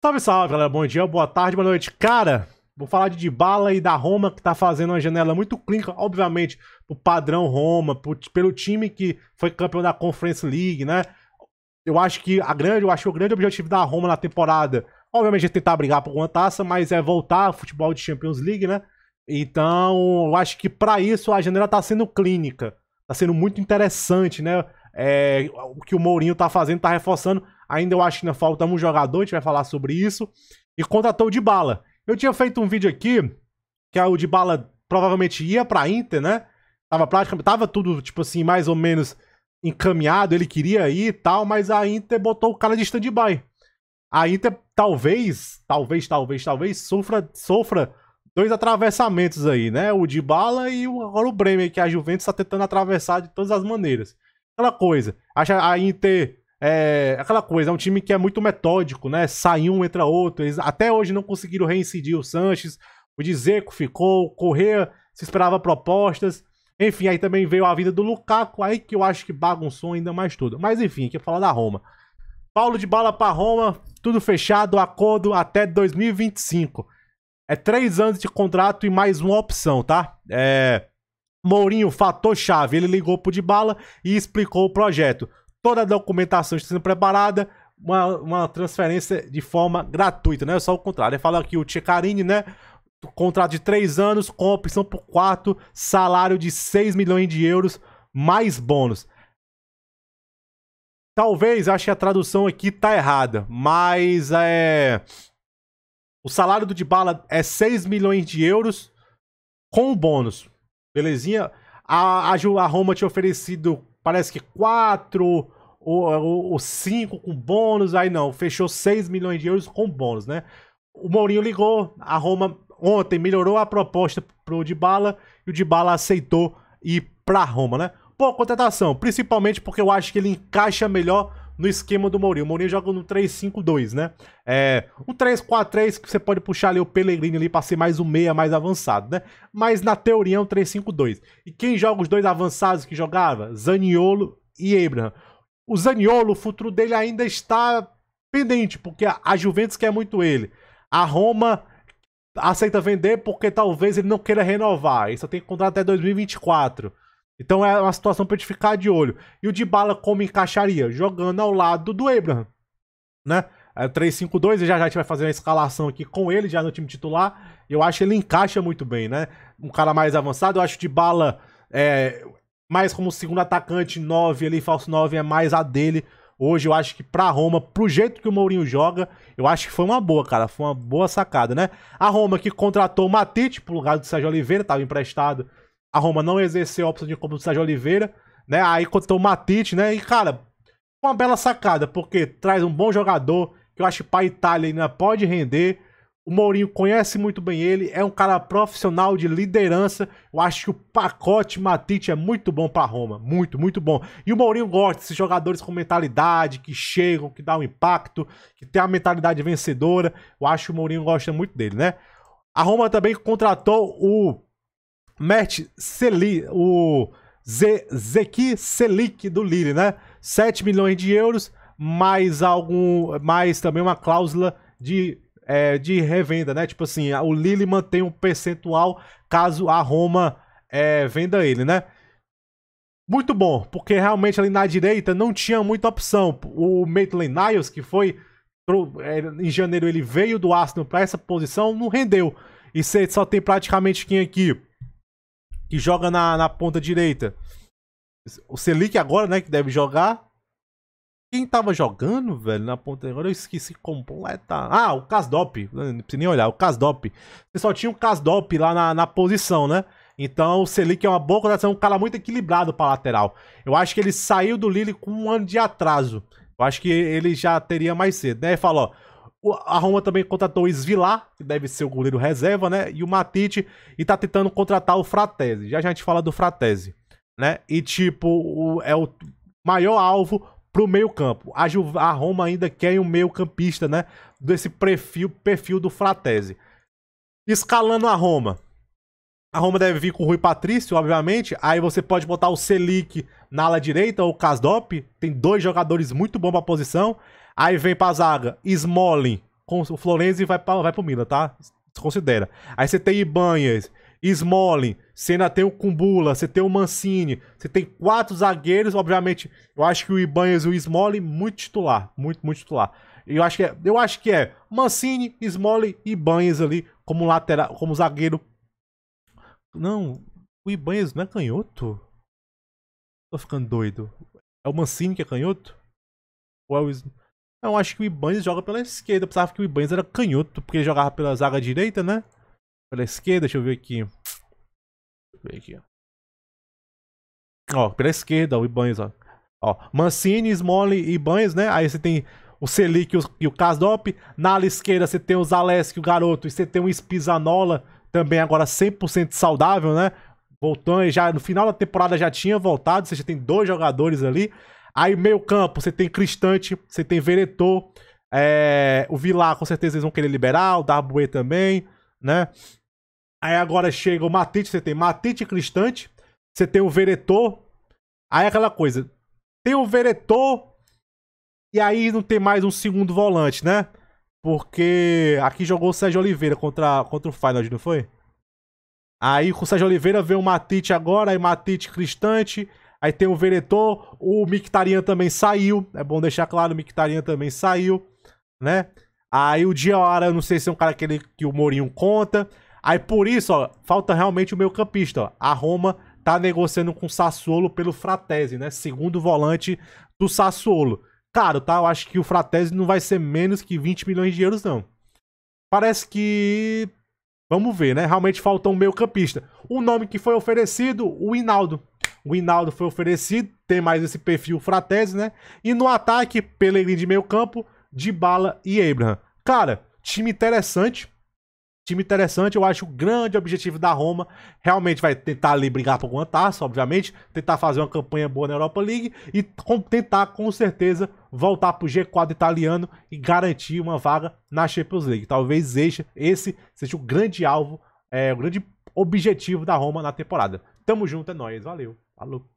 Salve, salve, galera. Bom dia, boa tarde, boa noite. Cara, vou falar de Dybala e da Roma, que tá fazendo uma janela muito clínica, obviamente, pro padrão Roma, pro, pelo time que foi campeão da Conference League, né? Eu acho que a grande, eu acho que o grande objetivo da Roma na temporada, obviamente, é tentar brigar por uma taça, mas é voltar ao futebol de Champions League, né? Então, eu acho que para isso a janela tá sendo clínica. Tá sendo muito interessante, né? É, o que o Mourinho tá fazendo, tá reforçando. Ainda eu acho que ainda falta um jogador, a gente vai falar sobre isso. E contratou o Dybala. Eu tinha feito um vídeo aqui, que o Dybala provavelmente ia pra Inter, né? Tava praticamente, tava tudo, tipo assim, mais ou menos encaminhado, ele queria ir e tal, mas a Inter botou o cara de stand-by. A Inter talvez, talvez, talvez, talvez, sofra, sofra dois atravessamentos aí, né? O de bala e o, agora o Bremer, que a Juventus está tentando atravessar de todas as maneiras aquela coisa. Acha a Inter é aquela coisa, é um time que é muito metódico, né? Sai um, entra outro. Eles até hoje não conseguiram reincidir o Sanches. O Dizeco ficou, o se esperava propostas. Enfim, aí também veio a vida do Lukaku, aí que eu acho que bagunçou ainda mais tudo. Mas enfim, aqui é falar da Roma. Paulo de bala para Roma, tudo fechado, acordo até 2025. É três anos de contrato e mais uma opção, tá? É. Mourinho, fator-chave, ele ligou pro Dybala e explicou o projeto. Toda a documentação está sendo preparada, uma, uma transferência de forma gratuita, né? É só o contrário. Ele falou aqui o Tchecarini, né? Contrato de 3 anos, com opção por 4, salário de 6 milhões de euros, mais bônus. Talvez, acho que a tradução aqui tá errada, mas é... O salário do Dybala é 6 milhões de euros com bônus. Belezinha? A, a, a Roma tinha oferecido, parece que 4 ou 5 com bônus. Aí não, fechou 6 milhões de euros com bônus, né? O Mourinho ligou, a Roma ontem melhorou a proposta pro Dybala e o Dybala aceitou ir pra Roma, né? Boa contratação, principalmente porque eu acho que ele encaixa melhor no esquema do Mourinho. O Mourinho joga no 3-5-2, né? É, um 3-4-3 que você pode puxar ali o Pellegrini ali para ser mais um meia mais avançado, né? Mas na teoria é um 3-5-2. E quem joga os dois avançados que jogava? Zaniolo e Abraham. O Zaniolo, o futuro dele ainda está pendente, porque a Juventus quer muito ele. A Roma aceita vender porque talvez ele não queira renovar. Ele só tem contrato até 2024. Então é uma situação pra gente ficar de olho. E o Dybala como encaixaria? Jogando ao lado do Abraham, né? É 3-5-2, e já já a gente vai fazer uma escalação aqui com ele já no time titular. Eu acho que ele encaixa muito bem, né? Um cara mais avançado, eu acho o Dybala é, mais como segundo atacante 9 ali, falso 9 é mais a dele. Hoje eu acho que pra Roma, pro jeito que o Mourinho joga, eu acho que foi uma boa, cara. Foi uma boa sacada, né? A Roma que contratou o Matite pro lugar do Sérgio Oliveira, tava emprestado a Roma não exerceu a opção de compra do Sérgio Oliveira, né? Aí contratou o Matite, né? E, cara, uma bela sacada, porque traz um bom jogador, que eu acho que pai Itália ainda pode render. O Mourinho conhece muito bem ele, é um cara profissional de liderança. Eu acho que o pacote Matite é muito bom para Roma, muito, muito bom. E o Mourinho gosta desses jogadores com mentalidade, que chegam, que dá um impacto, que tem a mentalidade vencedora. Eu acho que o Mourinho gosta muito dele, né? A Roma também contratou o Matt Seli, o Zeki Selic do Lille, né? 7 milhões de euros, mais algum. Mais também uma cláusula de, é, de revenda, né? Tipo assim, o Lille mantém um percentual caso a Roma é, venda ele, né? Muito bom, porque realmente ali na direita não tinha muita opção. O Maitland Niles, que foi é, em janeiro ele veio do Arsenal para essa posição, não rendeu. E você só tem praticamente quem aqui? que joga na, na ponta direita. O Selic agora, né, que deve jogar. Quem tava jogando, velho, na ponta agora eu esqueci completa. Ah, o Casdop. Né, não precisa nem olhar, o Casdop. Você só tinha o Casdop lá na, na posição, né? Então o Selic é uma boa contratação, um cara muito equilibrado para lateral. Eu acho que ele saiu do Lille com um ano de atraso. Eu acho que ele já teria mais cedo, né? falou, ó, a Roma também contratou o Svilar, que deve ser o goleiro reserva, né? E o Matite, e tá tentando contratar o Fratese. Já, já a gente fala do Fratese, né? E tipo, o, é o maior alvo pro meio-campo. A, Ju, a Roma ainda quer um meio-campista, né? Desse perfil, perfil do Fratese. Escalando a Roma. A Roma deve vir com o Rui Patrício, obviamente. Aí você pode botar o Selic na ala direita ou o Casdop. Tem dois jogadores muito bons pra posição. Aí vem pra zaga, Smolin. Com o Florenzi vai, pra, vai pro Mila tá? Considera. Aí você tem Ibanhas, Smolin, você ainda tem o Cumbula, você tem o Mancini, você tem quatro zagueiros. Obviamente, eu acho que o Ibanhas e o Smolin, muito titular. Muito, muito titular. Eu acho que é, eu acho que é Mancini, Smolin e Ibanhas ali como lateral, como zagueiro. Não, o Ibanhas não é canhoto? Tô ficando doido. É o Mancini que é canhoto? Ou é o Smolin? Eu acho que o Ibanez joga pela esquerda. Eu pensava que o Ibanez era canhoto, porque ele jogava pela zaga direita, né? Pela esquerda, deixa eu ver aqui. Deixa eu ver aqui. Ó, pela esquerda, o Ibanez, ó. ó Mancini, Smolly e Ibanez, né? Aí você tem o Selic e o, e o Kasdop. Na ala esquerda você tem o Zaleski, o garoto, e você tem o Spizanola, também agora 100% saudável, né? Voltando, já no final da temporada já tinha voltado, você já tem dois jogadores ali. Aí, meio campo, você tem Cristante, você tem Veretor. É, o Vilar, com certeza, eles vão querer liberar. O Dabue também, né? Aí agora chega o Matite, você tem Matite e Cristante. Você tem o Veretor. Aí é aquela coisa. Tem o Veretor. E aí não tem mais um segundo volante, né? Porque aqui jogou o Sérgio Oliveira contra, contra o Final, não foi? Aí com o Sérgio Oliveira vem o Matite agora, aí Matite Cristante. Aí tem o Veneton, o Mictarian também saiu. É bom deixar claro, o Mictarian também saiu, né? Aí o Diawara, eu não sei se é um cara que, ele, que o Mourinho conta. Aí por isso, ó, falta realmente o meio campista, ó. A Roma tá negociando com o Sassuolo pelo Fratese, né? Segundo volante do Sassuolo. Claro, tá? Eu acho que o Fratese não vai ser menos que 20 milhões de euros, não. Parece que Vamos ver, né? Realmente falta um meio campista. O nome que foi oferecido, o Hinaldo. O Hinaldo foi oferecido, tem mais esse perfil Fratese, né? E no ataque, Pelegrini de meio campo, Bala e Abraham. Cara, time interessante. Time interessante, eu acho o grande objetivo da Roma. Realmente vai tentar ali brigar por alguma taça, obviamente. Tentar fazer uma campanha boa na Europa League. E tentar, com certeza, voltar pro G4 italiano e garantir uma vaga na Champions League. Talvez esse seja o grande alvo, é, o grande objetivo da Roma na temporada. Tamo junto, é nóis, valeu. Falou!